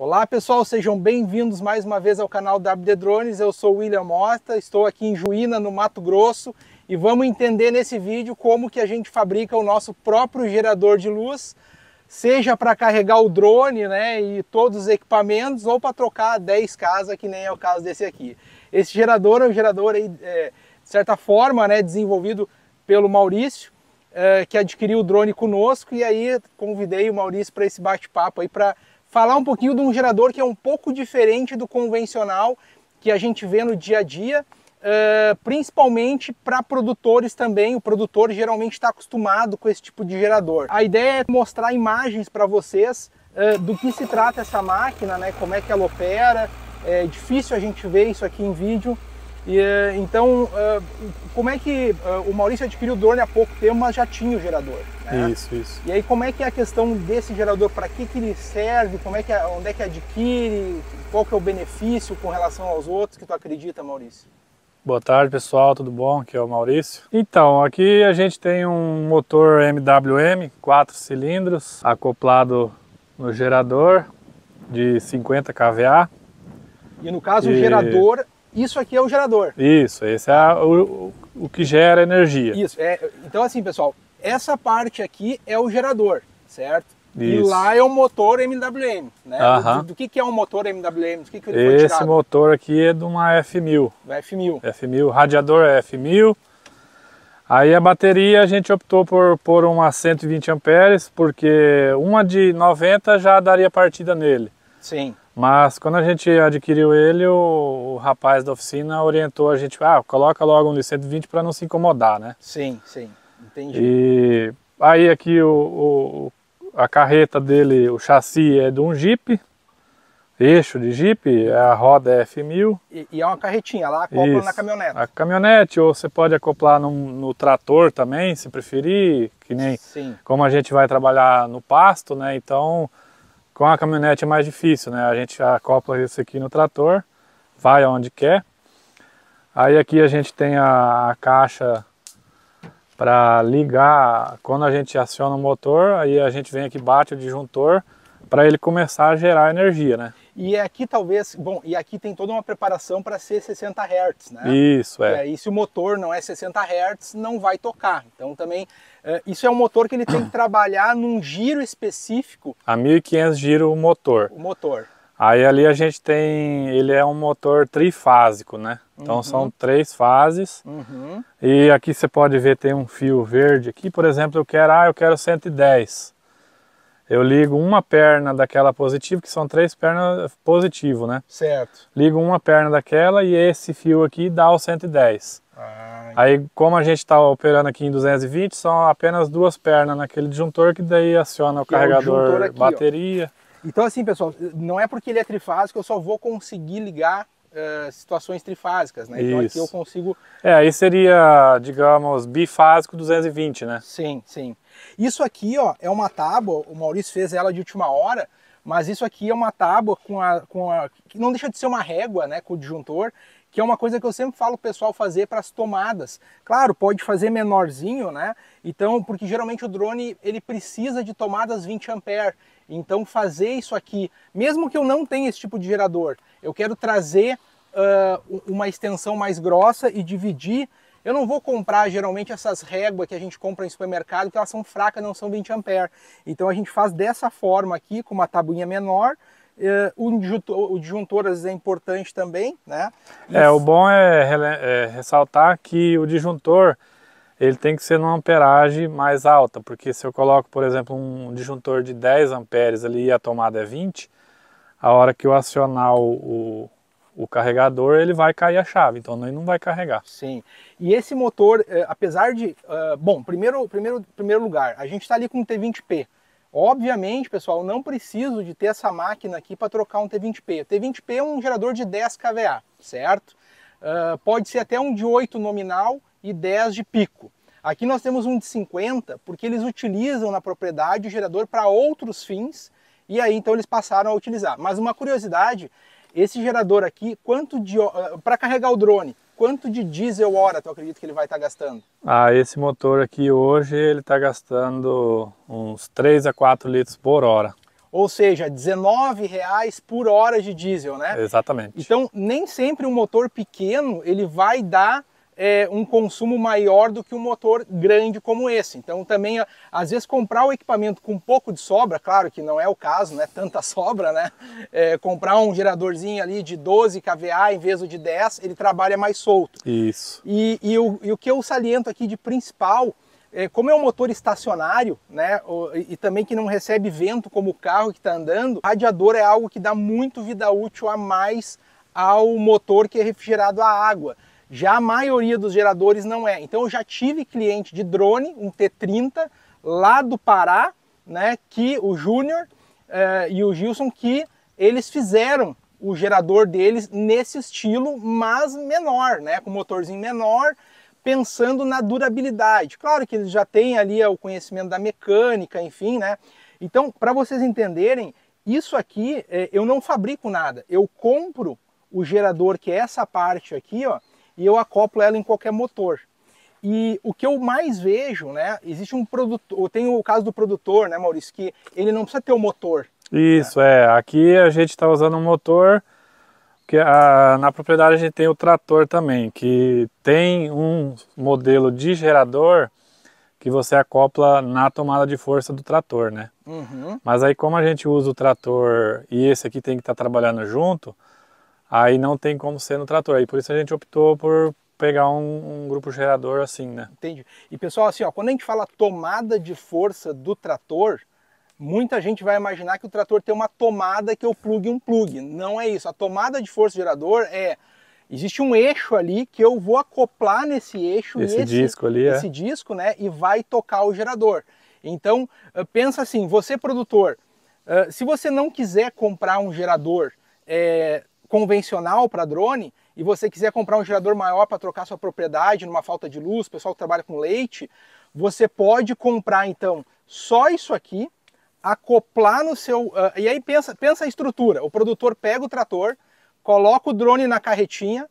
Olá pessoal, sejam bem-vindos mais uma vez ao canal WD Drones. Eu sou William Mota, estou aqui em Juína, no Mato Grosso, e vamos entender nesse vídeo como que a gente fabrica o nosso próprio gerador de luz, seja para carregar o drone, né, e todos os equipamentos, ou para trocar 10 casas, que nem é o caso desse aqui. Esse gerador é um gerador aí, é, de certa forma, né, desenvolvido pelo Maurício, é, que adquiriu o drone conosco, e aí convidei o Maurício para esse bate-papo aí para falar um pouquinho de um gerador que é um pouco diferente do convencional que a gente vê no dia a dia, uh, principalmente para produtores também. O produtor geralmente está acostumado com esse tipo de gerador. A ideia é mostrar imagens para vocês uh, do que se trata essa máquina, né? como é que ela opera. É difícil a gente ver isso aqui em vídeo, e, é, então, é, como é que é, o Maurício adquiriu o drone há pouco tempo, mas já tinha o gerador? Né? Isso, isso. E aí, como é que é a questão desse gerador? Para que, que ele serve? Como é que, onde é que adquire? Qual que é o benefício com relação aos outros que tu acredita, Maurício? Boa tarde, pessoal. Tudo bom? Aqui é o Maurício. Então, aqui a gente tem um motor MWM, quatro cilindros, acoplado no gerador de 50 kVA. E no caso, e... o gerador isso aqui é o gerador. Isso, esse é o, o que gera energia. Isso, é, então assim, pessoal, essa parte aqui é o gerador, certo? Isso. E lá é o motor MWM, né? Uhum. Do, do, que, que é um motor MWM? Do que, que ele Esse motor aqui é de uma F1000. F1000. F1000, radiador é F1000. Aí a bateria a gente optou por pôr uma 120 amperes, porque uma de 90 já daria partida nele. Sim. Mas quando a gente adquiriu ele, o, o rapaz da oficina orientou a gente, ah, coloca logo um de 120 para não se incomodar, né? Sim, sim, entendi. E aí aqui o, o, a carreta dele, o chassi é de um Jeep, eixo de Jeep, é a roda é F1000. E, e é uma carretinha, lá acopla Isso, na caminhonete. A caminhonete, ou você pode acoplar no trator também, se preferir, que nem Sim. como a gente vai trabalhar no pasto, né? Então com a caminhonete é mais difícil, né? A gente acopla isso aqui no trator, vai aonde quer. Aí aqui a gente tem a, a caixa para ligar quando a gente aciona o motor, aí a gente vem aqui bate o disjuntor para ele começar a gerar energia, né? E aqui talvez, bom, e aqui tem toda uma preparação para ser 60 Hz, né? Isso, é. E aí se o motor não é 60 Hz, não vai tocar. Então também, eh, isso é um motor que ele tem que trabalhar num giro específico. A 1500 giro o motor. O motor. Aí ali a gente tem, ele é um motor trifásico, né? Então uhum. são três fases. Uhum. E aqui você pode ver, tem um fio verde aqui, por exemplo, eu quero, ah, eu quero 110 eu ligo uma perna daquela positiva, que são três pernas positivo, né? Certo. Ligo uma perna daquela e esse fio aqui dá o 110. Ah, Aí, como a gente está operando aqui em 220, são apenas duas pernas naquele disjuntor que daí aciona o carregador, é o aqui, bateria. Ó. Então, assim, pessoal, não é porque ele é trifásico eu só vou conseguir ligar Uh, situações trifásicas, né? Isso. Então aqui eu consigo... É, aí seria, digamos, bifásico 220, né? Sim, sim. Isso aqui ó, é uma tábua, o Maurício fez ela de última hora, mas isso aqui é uma tábua com a, com a que não deixa de ser uma régua né, com o disjuntor, que é uma coisa que eu sempre falo o pessoal fazer para as tomadas. Claro, pode fazer menorzinho, né? Então, porque geralmente o drone ele precisa de tomadas 20 ampere. Então, fazer isso aqui, mesmo que eu não tenha esse tipo de gerador, eu quero trazer uh, uma extensão mais grossa e dividir eu não vou comprar geralmente essas réguas que a gente compra em supermercado, que elas são fracas, não são 20 ampere. Então a gente faz dessa forma aqui, com uma tabuinha menor, o eh, disjuntor, o disjuntor às vezes é importante também, né? é, o bom é, é, ressaltar que o disjuntor ele tem que ser numa amperagem mais alta, porque se eu coloco, por exemplo, um disjuntor de 10 amperes ali e a tomada é 20, a hora que eu acionar o, o carregador ele vai cair a chave, então ele não vai carregar. Sim. E esse motor, eh, apesar de, uh, bom, primeiro, primeiro, primeiro lugar, a gente está ali com um T20P. Obviamente, pessoal, não preciso de ter essa máquina aqui para trocar um T20P. O T20P é um gerador de 10 kVA, certo? Uh, pode ser até um de 8 nominal e 10 de pico. Aqui nós temos um de 50, porque eles utilizam na propriedade o gerador para outros fins, e aí então eles passaram a utilizar. Mas uma curiosidade esse gerador aqui, quanto de eh, para carregar o drone, quanto de diesel hora tu acredita que ele vai estar tá gastando? Ah, esse motor aqui hoje ele está gastando uns 3 a 4 litros por hora. Ou seja, R$19,00 por hora de diesel, né? Exatamente. Então, nem sempre um motor pequeno ele vai dar é, um consumo maior do que um motor grande como esse. Então também, às vezes, comprar o equipamento com um pouco de sobra, claro que não é o caso, né? tanta sobra, né? É, comprar um geradorzinho ali de 12 kVA em vez do de 10, ele trabalha mais solto. Isso. E, e, o, e o que eu saliento aqui de principal é, como é um motor estacionário, né, e também que não recebe vento como o carro que está andando, radiador é algo que dá muito vida útil a mais ao motor que é refrigerado a água. Já a maioria dos geradores não é. Então eu já tive cliente de drone, um T30, lá do Pará, né, que o Júnior eh, e o Gilson, que eles fizeram o gerador deles nesse estilo, mas menor, né, com motorzinho menor, pensando na durabilidade. Claro que eles já têm ali eh, o conhecimento da mecânica, enfim, né? Então, para vocês entenderem, isso aqui eh, eu não fabrico nada. Eu compro o gerador que é essa parte aqui, ó, e eu acoplo ela em qualquer motor. E o que eu mais vejo, né? Existe um produtor, tem o caso do produtor, né, Maurício, que ele não precisa ter o um motor. Né? Isso, né? é. Aqui a gente está usando um motor, que a, na propriedade a gente tem o trator também, que tem um modelo de gerador que você acopla na tomada de força do trator, né? Uhum. Mas aí como a gente usa o trator e esse aqui tem que estar tá trabalhando junto, aí não tem como ser no trator. Aí por isso a gente optou por pegar um, um, grupo gerador assim, né? Entendi. E pessoal, assim, ó, quando a gente fala tomada de força do trator, muita gente vai imaginar que o trator tem uma tomada que eu plugue um plug. Não é isso. A tomada de força do gerador é existe um eixo ali que eu vou acoplar nesse eixo esse, esse disco ali, é. esse é. disco, né, e vai tocar o gerador. Então, eh, pensa assim, você produtor, eh, se você não quiser comprar um gerador é, convencional para drone e você quiser comprar um gerador maior para trocar sua propriedade numa falta de luz, pessoal que trabalha com leite, você pode comprar então só isso aqui, acoplar no seu. Uh, e aí pensa, pensa a estrutura. O produtor pega o trator, coloca o drone na carretinha,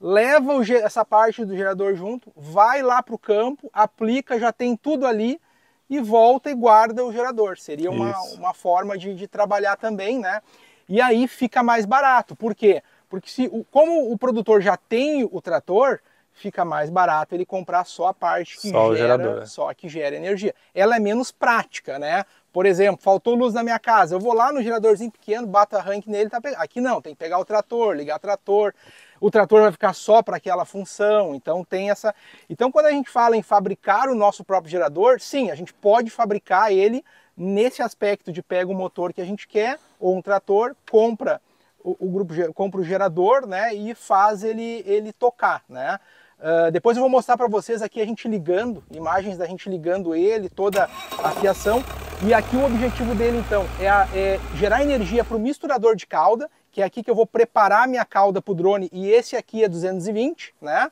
leva o, essa parte do gerador junto, vai lá para o campo, aplica, já tem tudo ali e volta e guarda o gerador. Seria uma, uma forma de, de trabalhar também, né? E aí fica mais barato. Por quê? Porque se, como o produtor já tem o trator, fica mais barato ele comprar só a parte que só gera, é. só que gera energia. Ela é menos prática, né? Por exemplo, faltou luz na minha casa, eu vou lá no geradorzinho pequeno, bato arranque nele, tá pegando. Aqui não, tem que pegar o trator, ligar o trator. O trator vai ficar só para aquela função, então tem essa. Então, quando a gente fala em fabricar o nosso próprio gerador, sim, a gente pode fabricar ele nesse aspecto de pega o motor que a gente quer ou um trator, compra o, o grupo compra o gerador, né, e faz ele ele tocar, né? Uh, depois eu vou mostrar para vocês aqui a gente ligando, imagens da gente ligando ele, toda a fiação. E aqui o objetivo dele então é, a, é gerar energia para o misturador de cauda, que é aqui que eu vou preparar minha cauda para o drone e esse aqui é 220, né?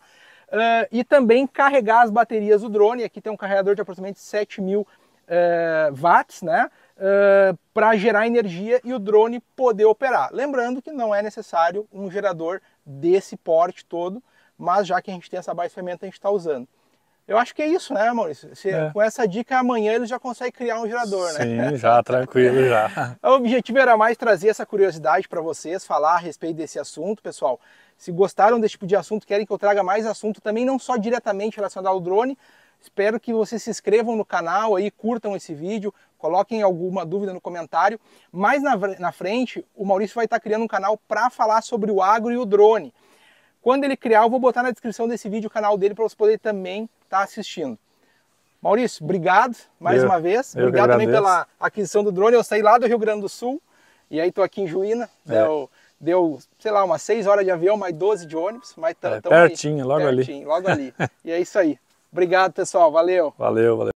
Uh, e também carregar as baterias do drone. Aqui tem um carregador de aproximadamente 7 mil eh, watts, né? Uh, eh, para gerar energia e o drone poder operar. Lembrando que não é necessário um gerador desse porte todo, mas já que a gente tem essa base de ferramenta, a gente está usando. Eu acho que é isso, né, Maurício? é. Com essa dica, amanhã ele já consegue criar um gerador, Sim, né? Sim, já, tranquilo, já. o objetivo era mais trazer essa curiosidade para vocês, falar a respeito desse assunto, pessoal. Se gostaram desse tipo de assunto, querem que eu traga mais assunto também, não só diretamente relacionado ao drone, Espero que vocês se inscrevam no canal aí, curtam esse vídeo, coloquem alguma dúvida no comentário. Mais na, na frente, o Maurício vai estar tá criando um canal para falar sobre o agro e o drone. Quando ele criar, eu vou botar na descrição desse vídeo o canal dele para vocês poderem também estar tá assistindo. Maurício, obrigado mais eu, uma vez. Obrigado também pela aquisição do drone. Eu saí lá do Rio Grande do Sul e aí estou aqui em Juína. É. Deu, deu, sei lá, umas 6 horas de avião, mais 12 de ônibus. Mas é, pertinho, aí, logo pertinho, ali. Logo ali. e é isso aí. Obrigado, pessoal. Valeu. Valeu, valeu.